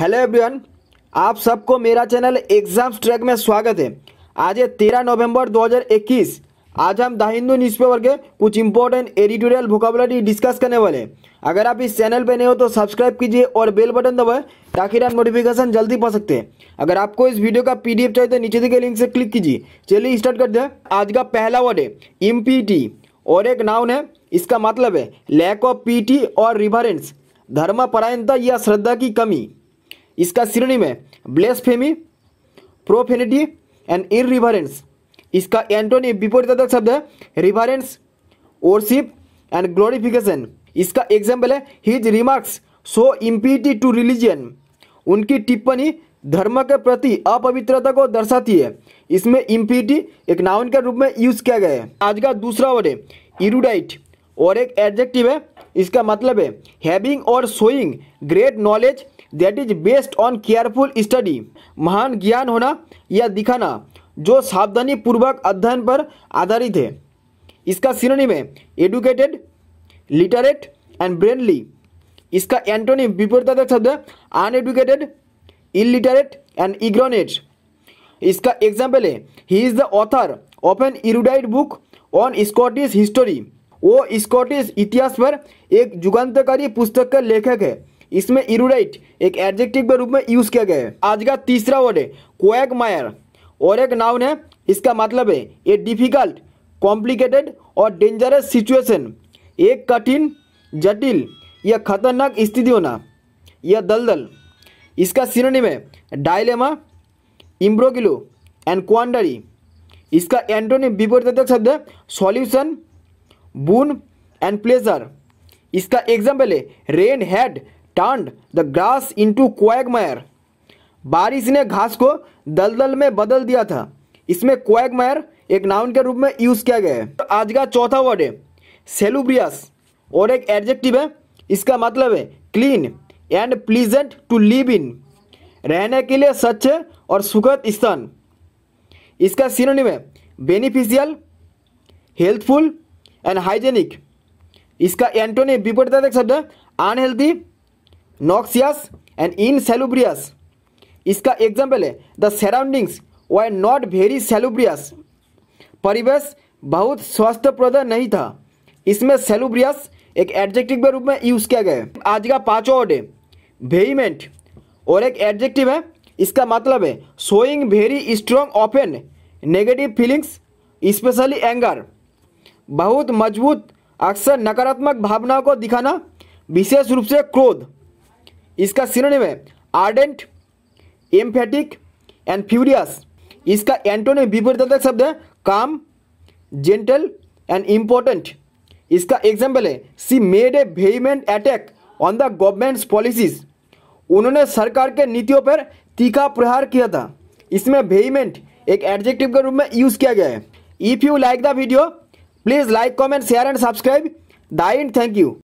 Hello everyone आप सबको मेरा चैनल एग्जाम ट्रैक में स्वागत है आज है तेरह नवंबर 2021 आज हम द हिंदू न्यूज़पेपर के कुछ इंपॉर्टेंट एडिटोरियल वोकाबुलरी डिस्कस करने वाले हैं अगर आप इस चैनल पर नए हो तो सब्सक्राइब कीजिए और बेल बटन दबाए ताकि आप नोटिफिकेशन जल्दी पा सकते हैं अगर आपको इस वीडियो का पीडीएफ चाहिए तो नीचे दिखे लिंक से क्लिक कीजिए चलिए स्टार्ट करते हैं आज का पहला वर्ड है इम्पीटी और एक नाउन है इसका मतलब है लैक ऑफ पीटी और रिफरेंस धर्मपरायणता या श्रद्धा की कमी इसका श्रेणी में blasphemy profanity and irreverence इसका एंटोनी विपरीत शब्द है रिवरेंस ओरशिप एंड ग्लोरिफिकेशन इसका एग्जाम्पल है his remarks so impiety to religion उनकी टिप्पणी धर्म के प्रति अपवित्रता को दर्शाती है इसमें इम्पीटी एक नाउन के रूप में यूज किया गया है आज का दूसरा वर्ड है इरुडाइट और एक एडजेक्टिव है इसका मतलब है हैविंग और showing great knowledge that is based on careful study महान ज्ञान होना या दिखाना जो सावधानी पूर्वक अध्ययन पर आधारित है इसका सिनोनिम है एडुकेटेड लिटरेट एंड ब्रेनली इसका एंटोनिम विपरीतार्थक शब्द है अनएडुकेटेड इलिटरेट एंड इग्नोरेट इसका एग्जाम्पल है he is the author of an erudite book on Scottish history वो स्कॉटिश इतिहास पर एक जुगंतकारी पुस्तक का लेखक है इसमें इरुराइट एक एडजेक्टिव के रूप में यूज किया गया है आज का तीसरा वर्ड है क्वैक मायर और एक नाउन है इसका मतलब है ए डिफिकल्ट कॉम्प्लिकेटेड और डेंजरस सिचुएशन एक कठिन जटिल या खतरनाक स्थिति होना या दलदल इसका सिनोनिम है डायलेमा इम्ब्रोगिलो एंड क्वांडरी इसका एंटोनिम विपरीत शब्द है सॉल्यूशन बून एंड प्लेजर इसका एग्जाम्पल है rain had turn the grass into quagmire बारिश ने घास को दलदल में बदल दिया था इसमें क्वैगमायर एक नाउन के रूप में यूज़ किया गया है तो आज का चौथा वर्ड है सेलुब्रियस और एक एडजेक्टिव है इसका मतलब है clean and pleasant to live in रहने के लिए स्वच्छ और सुखद स्थान इसका सीनोनिम है बेनिफिशियल हेल्थफुल एंड हाइजेनिक इसका एंटोनिम विपरीत देख शब्द हैं अनहेल्दी नॉक्सियस एंड इनसेलुब्रियस इसका एग्जाम्पल है the surroundings why not very salubrious परिवेश बहुत स्वास्थ्यप्रद नहीं था इसमें सेलुब्रियस एक एडजेक्टिव के रूप में यूज किया गया है आज का पांचवा वर्ड है वेहीमेंट और एक एडजेक्टिव है इसका मतलब है showing very strong often negative feelings especially anger बहुत मजबूत अक्सर नकारात्मक भावना को दिखाना विशेष रूप से क्रोध इसका सिरोनिम है आर्डेंट एम्फेटिक एंड फ्यूरियस इसका एंटोनिम विपरीतार्थक शब्द है काम जेंटल एंड इम्पोर्टेंट इसका एग्जाम्पल है she made a vehement attack on the government's policies उन्होंने सरकार के नीतियों पर तीखा प्रहार किया था इसमें वेहीमेंट एक एडजेक्टिव के रूप में यूज़ किया गया है if you like the video Please like, comment, share and subscribe. and thank you.